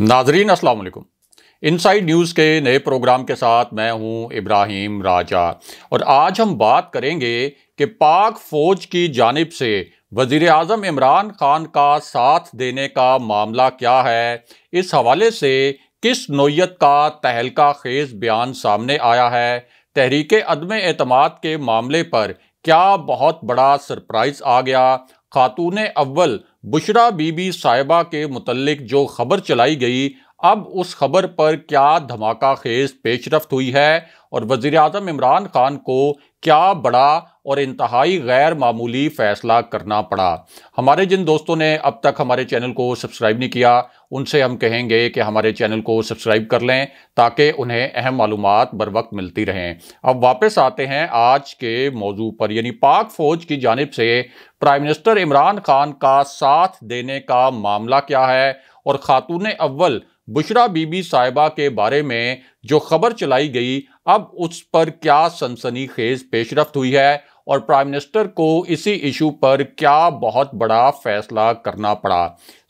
नाजरीन असल inside news के नए प्रोग्राम के साथ मैं हूं इब्राहिम राजा और आज हम बात करेंगे कि पाक फ़ौज की जानब से वज़ी अजम इमरान खान का साथ देने का मामला क्या है इस हवाले से किस नोयत का तहलका खेज बयान सामने आया है तहरीक अदम अतमाद के मामले पर क्या बहुत बड़ा सरप्राइज़ आ गया खातून अव्वल बुशरा बीबी साहिबा के मुतलक जो खबर चलाई गई अब उस खबर पर क्या धमाका खेज पेशरफ हुई है और वजीर अजम इमरान खान को क्या बड़ा और इंतहाई गैर मामूली फ़ैसला करना पड़ा हमारे जिन दोस्तों ने अब तक हमारे चैनल को सब्सक्राइब नहीं किया उनसे हम कहेंगे कि हमारे चैनल को सब्सक्राइब कर लें ताकि उन्हें अहम मालूम बर वक्त मिलती रहें अब वापस आते हैं आज के मौजू पर यानी पाक फौज की जानब से प्राइम मिनिस्टर इमरान खान का साथ देने का मामला क्या है और ख़ातून अव्वल बुशरा बीबी साहिबा के बारे में जो खबर चलाई गई अब उस पर क्या सनसनी खेज पेशरफ हुई है और प्राइम मिनिस्टर को इसी इशू पर क्या बहुत बड़ा फैसला करना पड़ा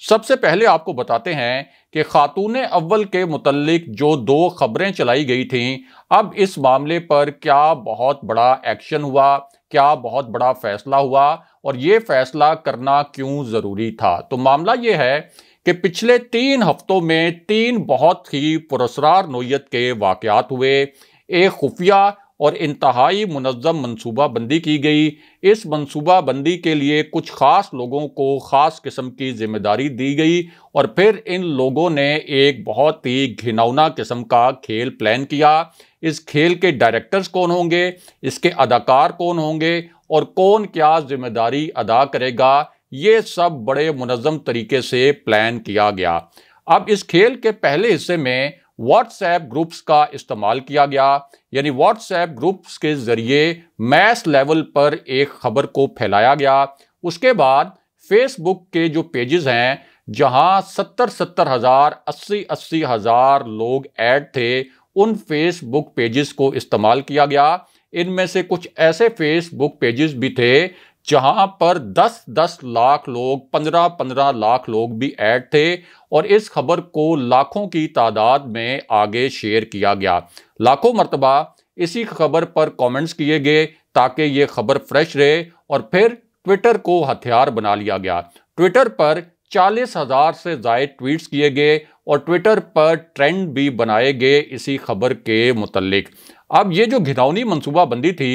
सबसे पहले आपको बताते हैं कि खातून अव्वल के मुतलक जो दो खबरें चलाई गई थीं अब इस मामले पर क्या बहुत बड़ा एक्शन हुआ क्या बहुत बड़ा फैसला हुआ और ये फैसला करना क्यों ज़रूरी था तो मामला ये है कि पिछले तीन हफ्तों में तीन बहुत ही पुरसरार नोयत के वाकयात हुए एक खुफिया और इंतहाई मनज़म मनसूबा बंदी की गई इस मनसूबा बंदी के लिए कुछ ख़ास लोगों को ख़ास किस्म की जिम्मेदारी दी गई और फिर इन लोगों ने एक बहुत ही घिनौना किस्म का खेल प्लान किया इस खेल के डायरेक्टर्स कौन होंगे इसके अदाकार कौन होंगे और कौन क्या जिम्मेदारी अदा करेगा ये सब बड़े मुनम तरीके से प्लान किया गया अब इस खेल के पहले हिस्से में व्हाट्सएप ग्रुप्स का इस्तेमाल किया गया यानी व्हाट्सएप ग्रुप्स के जरिए मैस लेवल पर एक खबर को फैलाया गया उसके बाद फेसबुक के जो पेजेस हैं जहां सत्तर सत्तर हज़ार अस्सी अस्सी हज़ार लोग ऐड थे उन फेसबुक पेजेस को इस्तेमाल किया गया इनमें से कुछ ऐसे फेसबुक पेजेस भी थे जहां पर 10-10 लाख लोग 15-15 लाख लोग भी ऐड थे और इस खबर को लाखों की तादाद में आगे शेयर किया गया लाखों मरतबा इसी खबर पर कमेंट्स किए गए ताकि ये खबर फ्रेश रहे और फिर ट्विटर को हथियार बना लिया गया ट्विटर पर चालीस हजार से जायद ट्वीट्स किए गए और ट्विटर पर ट्रेंड भी बनाए गए इसी खबर के मुतलिक अब ये जो घिनौनी बंदी थी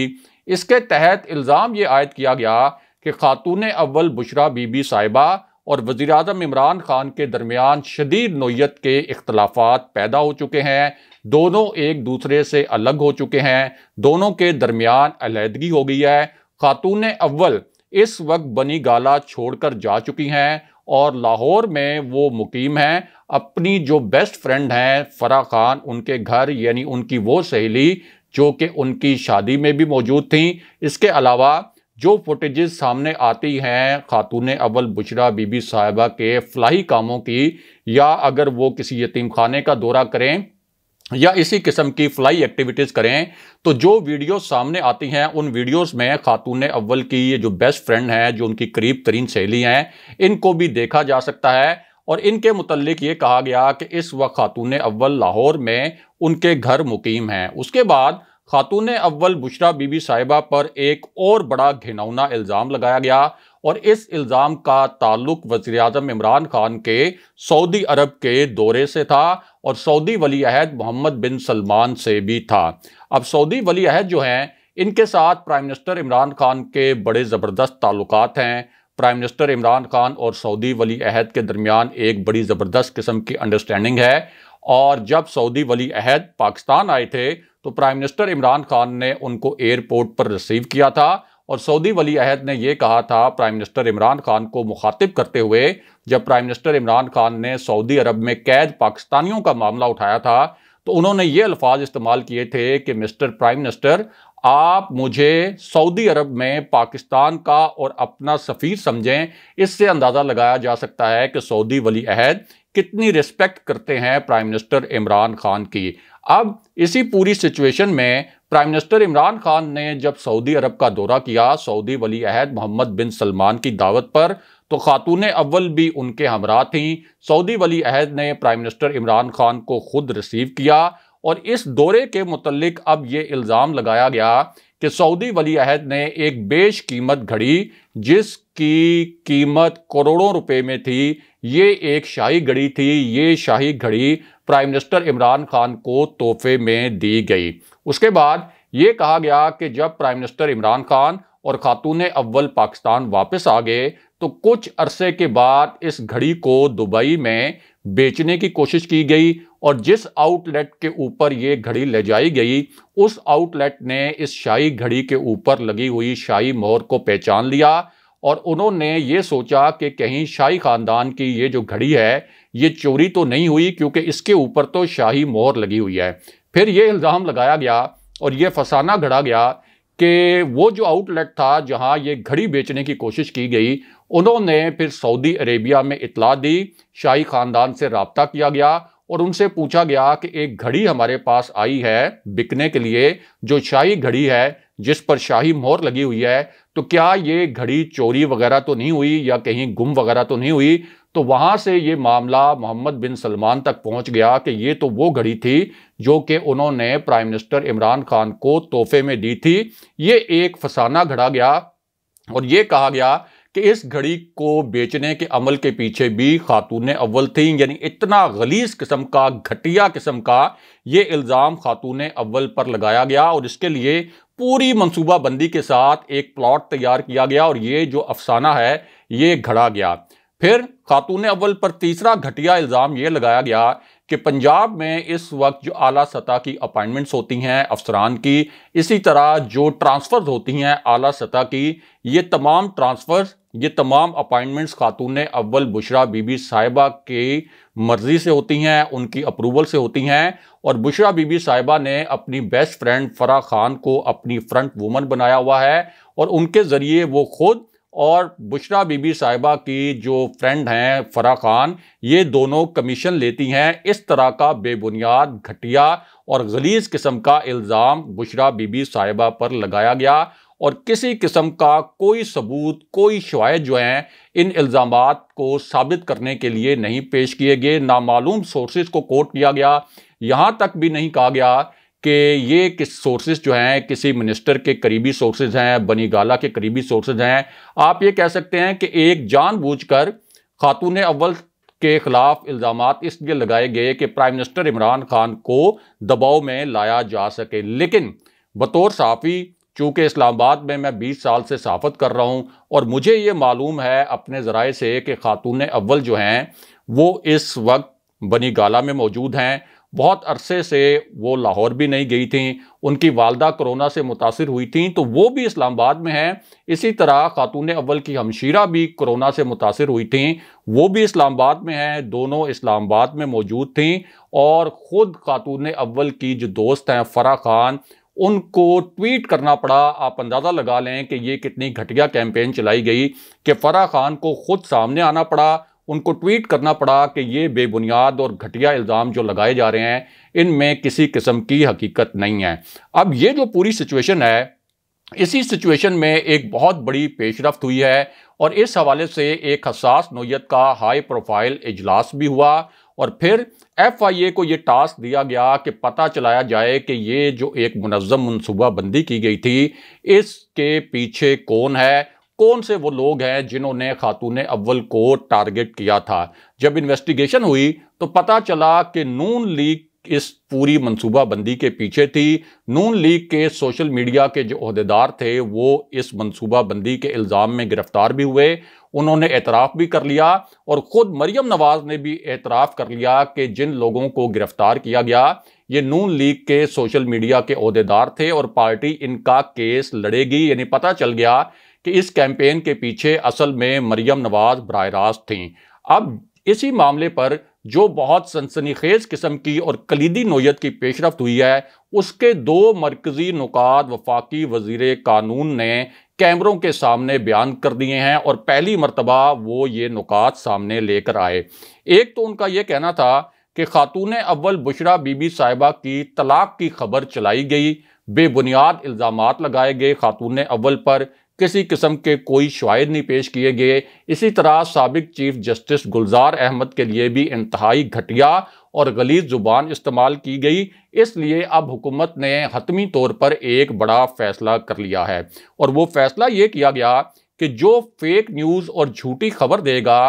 इसके तहत इल्ज़ाम ये आयद किया गया कि खातून अव्वल बुशरा बीबी साहिबा और वज़ी अजम इमरान खान के दरमियान शदीद नोयत के इख्तलाफा पैदा हो चुके हैं दोनों एक दूसरे से अलग हो चुके हैं दोनों के दरमियान अलीहदगी हो गई है खातून अव्वल इस वक्त बनी गाला छोड़कर जा चुकी हैं और लाहौर में वो मुकीम हैं अपनी जो बेस्ट फ्रेंड हैं फरा खान उनके घर यानी उनकी वो सहेली जो कि उनकी शादी में भी मौजूद थीं इसके अलावा जो फुटेजेस सामने आती हैं खातून अव्वल बुशरा बीबी साहिबा के फलाही कामों की या अगर वो किसी यतीम खाने का दौरा करें या इसी किस्म की फ्लाई एक्टिविटीज़ करें तो जो वीडियो सामने आती हैं उन वीडियोस में खातून अव्वल की ये जो बेस्ट फ्रेंड हैं जो उनकी करीब तरीन सहेली हैं इनको भी देखा जा सकता है और इनके मतलब ये कहा गया कि इस वक्त खातून अव्वल लाहौर में उनके घर मुकीम हैं उसके बाद खातून अव्वल बुशरा बीबी साहिबा पर एक और बड़ा घिनौना इल्ज़ाम लगाया गया और इस इल्ज़ाम का ताल्लुक वज़ी अजम इमरान खान के सऊदी अरब के दौरे से था और सऊदी वली अहद मोहम्मद बिन सलमान से भी था अब सऊदी वली अहद जो हैं इनके साथ प्राइम मिनिस्टर इमरान खान के बड़े ज़बरदस्त ताल्लुक हैं प्राइम मिनिस्टर इमरान खान और सऊदी वली अहद के दरमियान एक बड़ी ज़बरदस्त किस्म की अंडरस्टैंडिंग है और जब सऊदी वली अहद पाकिस्तान आए थे तो प्राइम मिनिस्टर इमरान खान ने उनको एयरपोर्ट पर रिसीव किया था और सऊदी वली अहद ने यह कहा था प्राइम मिनिस्टर इमरान खान को मुखातिब करते हुए जब प्राइम मिनिस्टर इमरान खान ने सऊदी अरब में कैद पाकिस्तानियों का मामला उठाया था तो उन्होंने ये अल्फाज इस्तेमाल किए थे कि मिस्टर प्राइम मिनिस्टर आप मुझे सऊदी अरब में पाकिस्तान का और अपना सफ़ीर समझें इससे अंदाज़ा लगाया जा सकता है कि सऊदी वली अहद कितनी रिस्पेक्ट करते हैं प्राइम मिनिस्टर इमरान खान की अब इसी पूरी सिचुएशन में प्राइम मिनिस्टर इमरान खान ने जब सऊदी अरब का दौरा किया सऊदी वली अहद मोहम्मद बिन सलमान की दावत पर तो खातून अव्वल भी उनके हमरा थीं सऊदी वली अहद ने प्राइम मिनिस्टर इमरान खान को खुद रिसीव किया और इस दौरे के मुतलक अब ये इल्ज़ाम लगाया गया कि सऊदी वली अहद ने एक बेश कीमत घड़ी जिसकी कीमत करोड़ों रुपए में थी ये एक शाही घड़ी थी ये शाही घड़ी प्राइम मिनिस्टर इमरान खान को तोहफे में दी गई उसके बाद ये कहा गया कि जब प्राइम मिनिस्टर इमरान खान और खातून अव्वल पाकिस्तान वापस आ गए तो कुछ अरसे के बाद इस घड़ी को दुबई में बेचने की कोशिश की गई और जिस आउटलेट के ऊपर ये घड़ी ले जाई गई उस आउटलेट ने इस शाही घड़ी के ऊपर लगी हुई शाही मोहर को पहचान लिया और उन्होंने ये सोचा कि कहीं शाही ख़ानदान की ये जो घड़ी है ये चोरी तो नहीं हुई क्योंकि इसके ऊपर तो शाही मोहर लगी हुई है फिर ये इल्ज़ाम लगाया गया और ये फसाना घड़ा गया कि वो जो आउटलेट था जहाँ ये घड़ी बेचने की कोशिश की गई उन्होंने फिर सऊदी अरेबिया में इतला दी शाही ख़ानदान से रबता किया गया और उनसे पूछा गया कि एक घड़ी हमारे पास आई है बिकने के लिए जो शाही घड़ी है जिस पर शाही मोहर लगी हुई है तो क्या ये घड़ी चोरी वगैरह तो नहीं हुई या कहीं गुम वगैरह तो नहीं हुई तो वहाँ से ये मामला मोहम्मद बिन सलमान तक पहुँच गया कि ये तो वो घड़ी थी जो कि उन्होंने प्राइम मिनिस्टर इमरान खान को तोहफे में दी थी ये एक फसाना घड़ा गया और ये कहा गया कि इस घड़ी को बेचने के अमल के पीछे भी खातून अव्वल थी यानी इतना गलीस किस्म का घटिया किस्म का ये इल्ज़ाम खातून अव्वल पर लगाया गया और इसके लिए पूरी मनसूबाबंदी के साथ एक प्लॉट तैयार किया गया और ये जो अफसाना है ये घड़ा गया फिर खातून अव्वल पर तीसरा घटिया इल्ज़ाम ये लगाया गया कि पंजाब में इस वक्त जो आला सतह की अपॉइंटमेंट्स होती हैं अफसरान की इसी तरह जो ट्रांसफ़र्स होती हैं आला सतह की ये तमाम ट्रांसफ़र्स ये तमाम अपॉइंटमेंट्स खातून अव्वल बुशरा बीबी साहिबा की मर्ज़ी से होती हैं उनकी अप्रूवल से होती हैं और बुशरा बीबी साहिबा ने अपनी बेस्ट फ्रेंड फरा खान को अपनी फ्रंट वूमन बनाया हुआ है और उनके ज़रिए वो खुद और बुशरा बीबी साहिबा की जो फ्रेंड हैं फरा खान ये दोनों कमीशन लेती हैं इस तरह का बेबुनियाद घटिया और गलीज किस्म का इल्ज़ाम बुशरा बीबी साहिबा पर लगाया गया और किसी किस्म का कोई सबूत कोई शवायद जो हैं इन इल्ज़ाम को साबित करने के लिए नहीं पेश किए गए नामालूम सोर्सेज को कोट किया गया यहाँ तक भी नहीं कहा गया कि ये किस सोर्सेज जो हैं किसी मिनिस्टर के करीबी सोर्सेज हैं बनीगाला के करीबी सोर्सेज हैं आप ये कह सकते हैं कि एक जानबूझकर खातून अव्वल के खिलाफ इल्ज़ाम इसलिए लगाए गए कि प्राइम मिनिस्टर इमरान खान को दबाव में लाया जा सके लेकिन बतौर साफ़ी चूँकि इस्लामाबाद में मैं 20 साल से साफत कर रहा हूँ और मुझे ये मालूम है अपने ज़राए से कि खातून अव्वल जो हैं वो इस वक्त बनी गाला में मौजूद हैं बहुत अरसे से वो लाहौर भी नहीं गई थी उनकी वालदा कोरोना से मुतासर हुई थी तो वो भी इस्लामाबाद में हैं इसी तरह ख़ातून अव्वल की हमशीरा भी कोरोना से मुतासर हुई थी वो भी इस्लामाबाद में हैं दोनों इस्लामाबाद में मौजूद थी और ख़ुद ख़ातून अव्वल की जो दोस्त हैं फ़रा खान उनको ट्वीट करना पड़ा आप अंदाज़ा लगा लें कि ये कितनी घटिया कैंपेन चलाई गई कि फ़रा खान को ख़ुद सामने आना पड़ा उनको ट्वीट करना पड़ा कि ये बेबुनियाद और घटिया इल्ज़ाम जो लगाए जा रहे हैं इनमें किसी किस्म की हकीकत नहीं है अब ये जो पूरी सिचुएशन है इसी सिचुएशन में एक बहुत बड़ी पेशरफ हुई है और इस हवाले से एक हसास नोयत का हाई प्रोफाइल इजलास भी हुआ और फिर एफ आई ए को ये टास्क दिया गया कि पता चलाया जाए कि ये जो एक मनज़म मनसूबाबंदी की गई थी इसके पीछे कौन है कौन से वो लोग हैं जिन्होंने खातून अव्वल को टारगेट किया था जब इन्वेस्टिगेशन हुई तो पता चला कि नून लीग इस पूरी मनसूबाबंदी के पीछे थी नून लीग के सोशल मीडिया के जो अहदेदार थे वो इस मनसूबाबंदी के इल्ज़ाम में गिरफ्तार भी हुए उन्होंने एतराफ़ भी कर लिया और ख़ुद मरियम नवाज़ ने भी एतराफ़ कर लिया कि जिन लोगों को गिरफ़्तार किया गया ये नून लीग के सोशल मीडिया के अहदेदार थे और पार्टी इनका केस लड़ेगी यानी पता चल गया कि इस कैंपेन के पीछे असल में मरियम नवाज बरह रास्त थी अब इसी मामले पर जो बहुत सनसनीखेज किस्म की और कलीदी नोयत की पेशरफ हुई है उसके दो मरकज़ी नुकात वफाकी वजीर कानून ने कैमरों के सामने बयान कर दिए हैं और पहली मरतबा वो ये नुकात सामने लेकर आए एक तो उनका ये कहना था कि खातून अव्वल बुशरा बीबी साहिबा की तलाक की खबर चलाई गई बेबुनियाद इल्ज़ाम लगाए गए खातून अव्वल पर किसी किस्म के कोई शायद नहीं पेश किए गए इसी तरह सबक चीफ जस्टिस गुलजार अहमद के लिए भी इंतहाई घटिया और गलीज ज़ुबान इस्तेमाल की गई इसलिए अब हुकूमत ने हतमी तौर पर एक बड़ा फ़ैसला कर लिया है और वो फ़ैसला ये किया गया कि जो फेक न्यूज़ और झूठी खबर देगा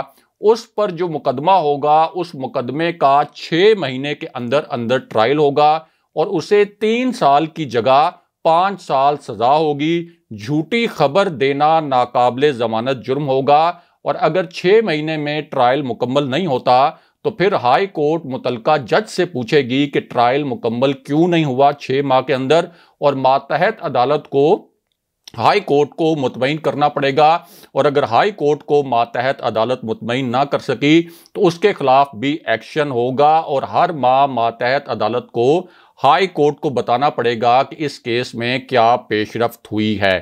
उस पर जो मुकदमा होगा उस मुकदमे का छः महीने के अंदर अंदर ट्रायल होगा और उसे तीन साल की जगह पाँच साल सज़ा होगी झूठी खबर देना नाकाबले जमानत जुर्म होगा और अगर छः महीने में ट्रायल मुकम्मल नहीं होता तो फिर हाई कोर्ट मुतलका जज से पूछेगी कि ट्रायल मुकम्मल क्यों नहीं हुआ छः माह के अंदर और मातहत अदालत को हाई कोर्ट को मुतमिन करना पड़ेगा और अगर हाई कोर्ट को मातहत अदालत मुतमिन ना कर सकी तो उसके खिलाफ भी एक्शन होगा और हर माह मातहत अदालत को हाई कोर्ट को बताना पड़ेगा कि इस केस में क्या पेशरफ हुई है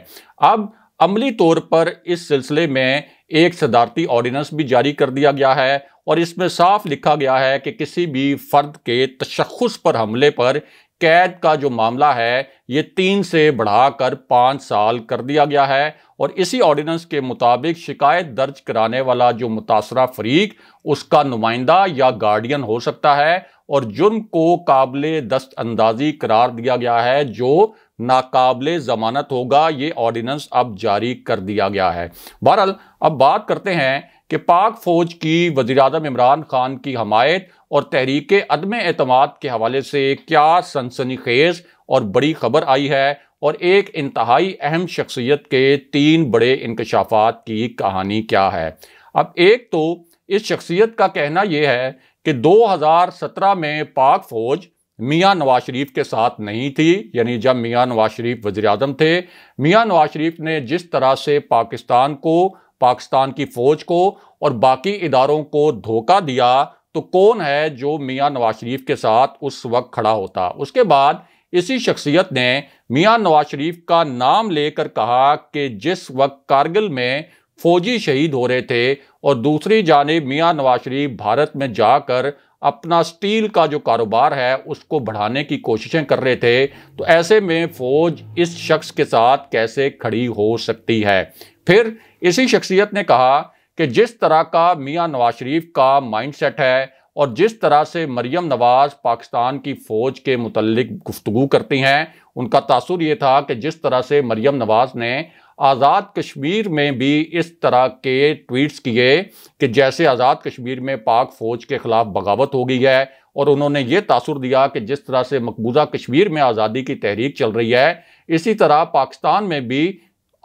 अब अमली तौर पर इस सिलसिले में एक सदारती ऑर्डिनेंस भी जारी कर दिया गया है और इसमें साफ लिखा गया है कि किसी भी फर्द के तशखस पर हमले पर कैद का जो मामला है ये तीन से बढ़ाकर पाँच साल कर दिया गया है और इसी ऑर्डिनेंस के मुताबिक शिकायत दर्ज कराने वाला जो मुतासरा फरीक उसका नुमाइंदा या गार्डियन हो सकता है और जुर्म को काबिल दस्त अंदाजी करार दिया गया है जो नाकबिल ज़मानत होगा ये ऑर्डिनेंस अब जारी कर दिया गया है बहरहाल अब बात करते हैं कि पाक फौज की वजी अजम इमरान खान की हमायत और तहरीक अदम अतमाद के हवाले से क्या सनसनी खेज और बड़ी खबर आई है और एक इंतहाई अहम शख्सियत के तीन बड़े इंकशाफात की कहानी क्या है अब एक तो इस शख्सियत का कहना यह है कि 2017 में पाक फौज मियां नवाज शरीफ के साथ नहीं थी यानी जब मियां नवाज शरीफ वजी अजम थे मियां नवाज शरीफ ने जिस तरह से पाकिस्तान को पाकिस्तान की फौज को और बाकी इदारों को धोखा दिया तो कौन है जो मियाँ नवाज शरीफ के साथ उस वक्त खड़ा होता उसके बाद इसी शख्सियत ने मियाँ नवाज शरीफ का नाम लेकर कहा कि जिस वक्त कारगिल में फौजी शहीद हो रहे थे और दूसरी जानब मियां नवाज शरीफ भारत में जाकर अपना स्टील का जो कारोबार है उसको बढ़ाने की कोशिशें कर रहे थे तो ऐसे में फ़ौज इस शख्स के साथ कैसे खड़ी हो सकती है फिर इसी शख्सियत ने कहा कि जिस तरह का मियाँ नवाज शरीफ का माइंडसेट है और जिस तरह से मरियम नवाज़ पाकिस्तान की फ़ौज के मतलब गुफ्तु करती हैं उनका तासुर यह था कि जिस तरह से मरियम नवाज़ ने आज़ाद कश्मीर में भी इस तरह के ट्वीट्स किए कि जैसे आज़ाद कश्मीर में पाक फ़ौज के ख़िलाफ़ बगावत हो गई है और उन्होंने ये तासुर दिया कि जिस तरह से मकबूजा कश्मीर में आज़ादी की तहरीक चल रही है इसी तरह पाकिस्तान में भी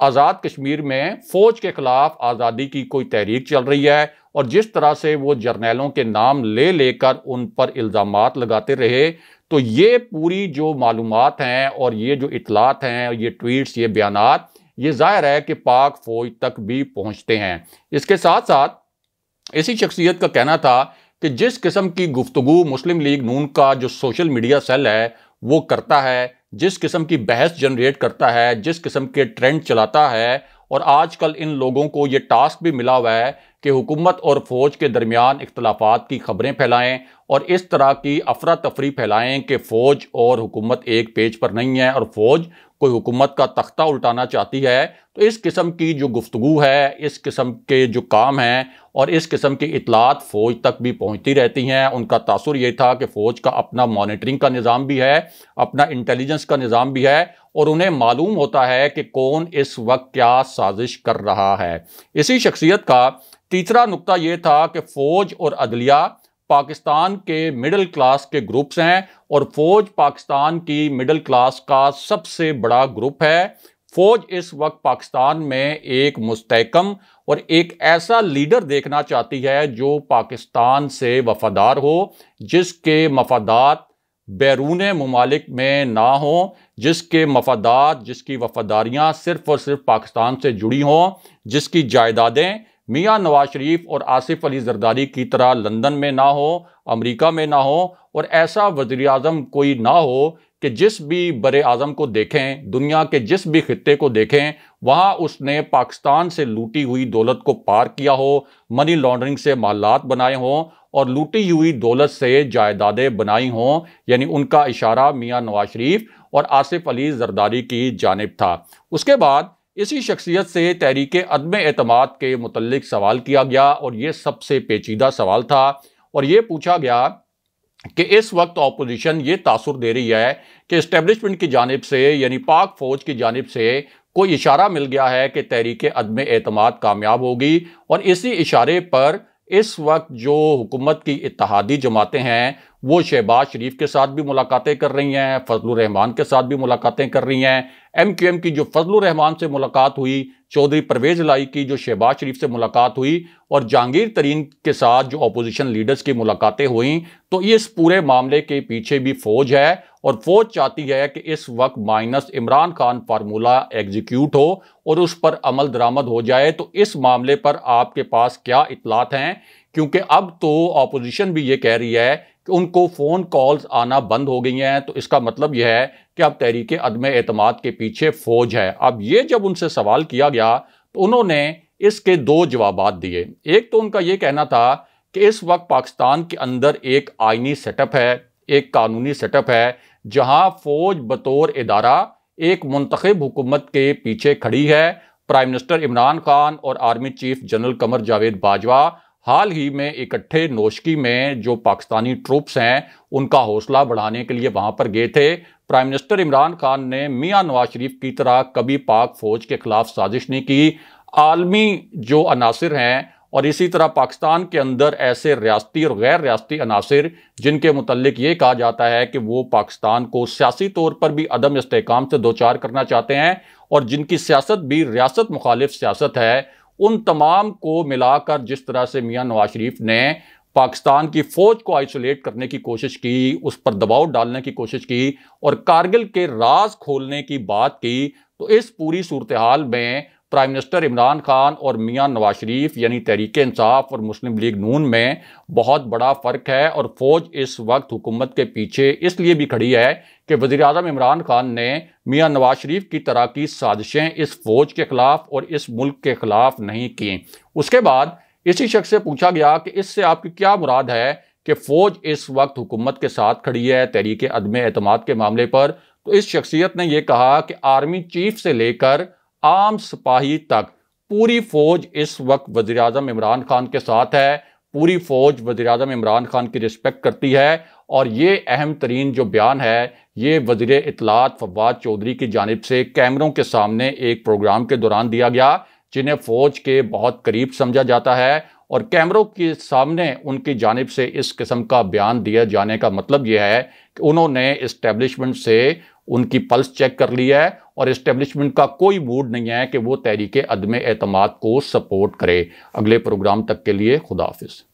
आज़ाद कश्मीर में फ़ौज के ख़िलाफ़ आज़ादी की कोई तहरीक चल रही है और जिस तरह से वो जर्नैलों के नाम ले लेकर उन पर इल्ज़ाम लगाते रहे तो ये पूरी जो मालूम हैं और ये जो इतलात हैं ये ट्वीट्स ये बयान ये ज़ाहिर है कि पाक फ़ौज तक भी पहुँचते हैं इसके साथ साथ इसी शख्सियत का कहना था कि जिस किस्म की गुफ्तु मुस्लिम लीग नून का जो सोशल मीडिया सेल है वो करता है जिस किस्म की बहस जनरेट करता है जिस किस्म के ट्रेंड चलाता है और आजकल इन लोगों को ये टास्क भी मिला हुआ है कि हुकूमत और फ़ौज के दरमियान इख्तलाफात की खबरें फैलाएं और इस तरह की अफरा तफरी फैलाएं कि फ़ौज और हुकूमत एक पेज पर नहीं है और फ़ौज कोई हुकूमत का तख्ता उल्टाना चाहती है तो इस किस्म की जो गुफ्तु है इस किस्म के जो काम हैं और इस किस्म की इतलात फ़ौज तक भी पहुँचती रहती हैं उनका तासुर ये था कि फ़ौज का अपना मॉनिटरिंग का निज़ाम भी है अपना इंटेलिजेंस का निज़ाम भी है और उन्हें मालूम होता है कि कौन इस वक्त क्या साजिश कर रहा है इसी शख्सियत का तीसरा नुकता यह था कि फ़ौज और अदलिया पाकिस्तान के मिडिल क्लास के ग्रुप्स हैं और फ़ौज पाकिस्तान की मिडिल क्लास का सबसे बड़ा ग्रुप है फ़ौज इस वक्त पाकिस्तान में एक मुस्तकम और एक ऐसा लीडर देखना चाहती है जो पाकिस्तान से वफादार हो जिसके मफादात बैरून ममालिक में ना हों जिसके मफादात जिसकी वफादारियाँ सिर्फ़ और सिर्फ पाकिस्तान से जुड़ी हों जिसकी जायदादें मियाँ नवाज शरीफ और आसिफ अली जरदारी की तरह लंदन में ना हो अमेरिका में ना हो और ऐसा वज़ी अजम कोई ना हो कि जिस भी बर अज़म को देखें दुनिया के जिस भी खत्े को देखें वहाँ उसने पाकिस्तान से लूटी हुई दौलत को पार किया हो मनी लॉन्ड्रिंग से मालात बनाए हों और लूटी हुई दौलत से जायदादें बनाई हों यानी उनका इशारा मियाँ नवाज शरीफ और आसिफ अली जरदारी की जानब था उसके बाद इसी शख्सियत से तहरीक अदम अतमाद के मतलब सवाल किया गया और ये सबसे पेचीदा सवाल था और ये पूछा गया कि इस वक्त अपोजिशन ये तासुर दे रही है कि इस्टेब्लिशमेंट की जानब से यानी पाक फ़ौज की जानब से कोई इशारा मिल गया है कि तहरीक अदम अतमाद कामयाब होगी और इसी इशारे पर इस वक्त जो हुकूमत की इतिहादी जमातें हैं वो शहबाज शरीफ के साथ भी मुलाकातें कर रही हैं फजल रहमान के साथ भी मुलाकातें कर रही हैं एम क्यू एम की जो फजल रहमान से मुलाकात हुई चौधरी परवेज लाई की जो शहबाज शरीफ से मुलाकात हुई और जहांगीर तरीन के साथ जो अपोजिशन लीडर्स की मुलाकातें हुई तो इस पूरे मामले के पीछे भी फौज है और फौज चाहती है कि इस वक्त minus Imran Khan formula execute हो और उस पर अमल दरामद हो जाए तो इस मामले पर आपके पास क्या इतलात हैं क्योंकि अब तो अपोजिशन भी ये कह रही है कि उनको फ़ोन कॉल्स आना बंद हो गई हैं तो इसका मतलब यह है कि अब तहरीक अदम अतमाद के पीछे फ़ौज है अब ये जब उनसे सवाल किया गया तो उन्होंने इसके दो जवाब दिए एक तो उनका ये कहना था कि इस वक्त पाकिस्तान के अंदर एक आइनी सेटअप है एक कानूनी सेटअप है जहां फौज बतौर इदारा एक मंतखब हुकूमत के पीछे खड़ी है प्राइम मिनिस्टर इमरान खान और army chief general Qamar Javed Bajwa हाल ही में इकट्ठे नोशकी में जो पाकिस्तानी ट्रूप्स हैं उनका हौसला बढ़ाने के लिए वहां पर गए थे प्राइम मिनिस्टर इमरान खान ने मियां नवाज शरीफ की तरह कभी पाक फौज के खिलाफ साजिश नहीं की आलमी जो अनासर हैं और इसी तरह पाकिस्तान के अंदर ऐसे रियाती और गैर रियाती अनासर जिनके मतलब ये कहा जाता है कि वो पाकिस्तान को सियासी तौर पर भी अदम इसकाम से दो चार करना चाहते हैं और जिनकी सियासत भी रियासत मुखालिफ सियासत है उन तमाम को मिलाकर जिस तरह से मियाँ नवाज शरीफ ने पाकिस्तान की फ़ौज को आइसोलेट करने की कोशिश की उस पर दबाव डालने की कोशिश की और कारगिल के राज खोलने की बात की तो इस पूरी सूरत हाल में प्राइम मिनिस्टर इमरान खान और मियां नवाज शरीफ यानी तहरीक इंसाफ और मुस्लिम लीग नून में बहुत बड़ा फ़र्क है और फ़ौज इस वक्त हुकूमत के पीछे इसलिए भी खड़ी है कि वज़ी अजम इमरान खान ने मियां नवाज शरीफ की तरह की साजिशें इस फ़ौज के ख़िलाफ़ और इस मुल्क के ख़िलाफ़ नहीं की उसके बाद इसी शख्स से पूछा गया कि इससे आपकी क्या मुराद है कि फ़ौज इस वक्त हुकूमत के साथ खड़ी है तहरीक अदम अतमाद के मामले पर तो इस शख्सियत ने यह कहा कि आर्मी चीफ से लेकर आम सिपाही तक पूरी फौज इस वक्त वजी अजम इमरान खान के साथ है पूरी फौज वजी अजम इमरान खान की रिस्पेक्ट करती है और ये अहम तरीन जो बयान है ये वजीर इतलात फवाद चौधरी की जानब से कैमरों के सामने एक प्रोग्राम के दौरान दिया गया जिन्हें फौज के बहुत करीब समझा जाता है और कैमरों के सामने उनकी जानब से इस किस्म का बयान दिया जाने का मतलब यह है कि उन्होंने इस्टेब्लिशमेंट से उनकी पल्स चेक कर ली है और इस्टेब्लिशमेंट का कोई मूड नहीं है कि वो तहरीक अदम अतमाद को सपोर्ट करे अगले प्रोग्राम तक के लिए खुदाफिज